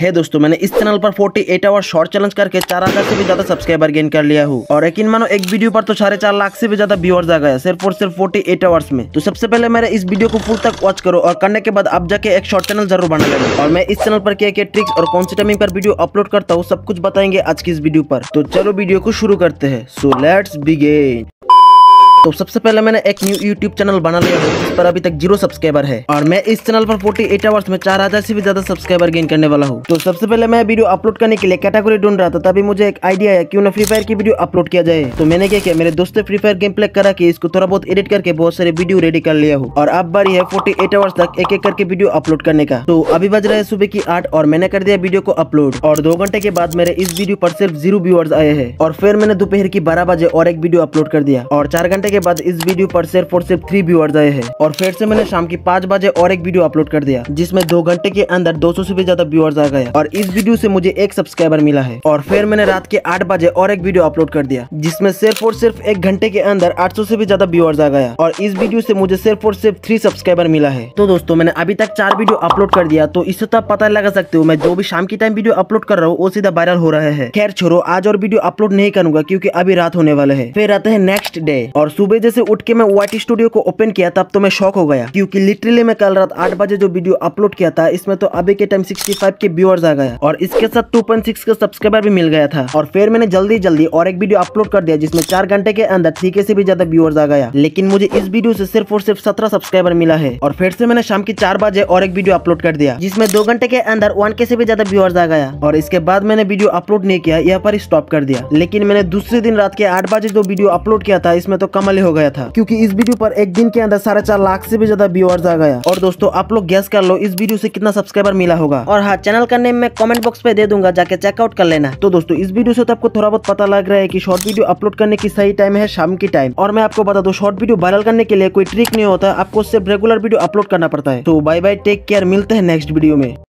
है दोस्तों मैंने इस चैनल पर 48 एट आवर शॉर्ट चैलेंज करके चार हजार से भी ज्यादा सब्सक्राइबर गेन कर लिया हूँ और यकीन मानो एक वीडियो पर तो साढ़े चार लाख से भी ज्यादा व्यूअर्स आ गया सिर्फ और सिर्फ 48 एट आवर्स में तो सबसे पहले मेरे इस वीडियो को फुल तक वॉच करो और करने के बाद आप जाके एक शॉर्ट चैनल जरूर बना लेना और मैं इस चैनल पर क्या क्या ट्रिक्स और कौन सी टाइमिंग पर वीडियो अपलोड करता हूँ सब कुछ बताएंगे आज की इस वीडियो पर तो चलो वीडियो को शुरू करते हैं सो लेट्स बिगेन तो सबसे पहले मैंने एक न्यू यूट्यूब चैनल बना लिया है जिस पर अभी तक जीरो सब्सक्राइबर है और मैं इस चैनल पर 48 एट आवर्स में चार हजार से भी ज्यादा सब्सक्राइबर गेन करने वाला हूँ तो सबसे पहले मैं वीडियो अपलोड करने के लिए कैटेगरी ढूंढ रहा था तभी मुझे एक आइडिया है क्यों ना फ्री फायर की वीडियो अपलोड किया जाए तो मैंने क्या किया मेरे दोस्त फ्री फायर गेम प्ले करा की इसको थोड़ा बहुत एडिट करके बहुत सारे वीडियो रेडी कर लिया हूँ और अब बारी है फोर्टी एट आवर्स तक एक एक करके वीडियो अपलोड करने का तो अभी बज रहा है सुबह की आठ और मैंने कर दिया वीडियो को अपलोड और दो घंटे के बाद मेरे इस वीडियो पर सिर्फ जीरो व्यूअर्स आए हैं और फिर मैंने दोपहर की बारह बजे और एक वीडियो अपलोड कर दिया और चार घंटे के बाद इस वीडियो पर सिर्फ और सिर्फ थ्री व्यूअर्स आए हैं और फिर से मैंने शाम की पाँच बजे और एक वीडियो अपलोड कर दिया जिसमें दो घंटे के अंदर 200 से भी ज्यादा व्यूअर्स आ गए और इस वीडियो से मुझे एक सब्सक्राइबर मिला है और फिर मैंने रात के आठ बजे और एक वीडियो अपलोड कर दिया जिसमें सिर्फ और सिर्फ एक घंटे के अंदर आठ से भी ज्यादा व्यूअर्स आ गया और इस वीडियो से मुझे सिर्फ और सिर्फ थ्री सब्सक्राइबर मिला है तो दोस्तों मैंने अभी तक चार वीडियो अपलोड कर दिया तो इससे तो आप पता लगा सकते हो मैं जो भी शाम की टाइम वीडियो अपलोड कर रहा हूँ वो सीधा वायरल हो रहा है खैर छोड़ो आज और वीडियो अपलोड नहीं करूंगा क्योंकि अभी रात होने वाले है फिर आते हैं नेक्स्ट डे और सुबह सुबह जैसे उठ के मैं वाइट स्टूडियो को ओपन किया तब तो मैं शॉक हो गया क्योंकि लिटरली मैं कल रात आठ बजे जो वीडियो अपलोड किया था इसमें तो अभी के टाइम सिक्सटी फाइव के व्यूअर्स आ गया और इसके साथ टू पॉइंट सिक्स का सब्सक्राइबर भी मिल गया था और फिर मैंने जल्दी जल्दी और एक वीडियो अपलोड कर दिया जिसमें चार घंटे के अंदर ठीक से भी ज्यादा व्यूअर्स आ गया लेकिन मुझे इस वीडियो से सिर्फ और सिर्फ सत्रह सब्सक्राइबर मिला है और फिर से मैंने शाम के चार बजे और एक वीडियो अपलोड कर दिया जिसमें दो घंटे के अंदर वन के से भी ज्यादा व्यूअर्स आ गया और इसके बाद मैंने वीडियो अपलोड नहीं किया यहाँ पर स्टॉप कर दिया लेकिन मैंने दूसरे दिन रात के आठ बजे जो वीडियो अपलोड किया था इसमें तो कम मामले हो गया था क्योंकि इस वीडियो पर एक दिन के अंदर साढ़े चार लाख से भी ज्यादा व्यूअर्स आ गया और दोस्तों आप लोग गैस कर लो इस वीडियो से कितना सब्सक्राइबर मिला होगा और हाँ चैनल का नेम मैं कमेंट बॉक्स पे दे दूंगा जाके चेकआउट कर लेना तो दोस्तों इस वीडियो से तो आपको थोड़ा बहुत पता लग रहा है की शॉर्ट वीडियो अपलोड करने की सही टाइम है शाम की टाइम और मैं आपको बता दो शॉर्ट वीडियो वायरल करने के लिए कोई ट्रिक नहीं होता आपको सिर्फ रेगुलर वीडियो अपलोड करना पड़ता है तो बाय बाय टेक केयर मिलते हैं नेक्स्ट वीडियो में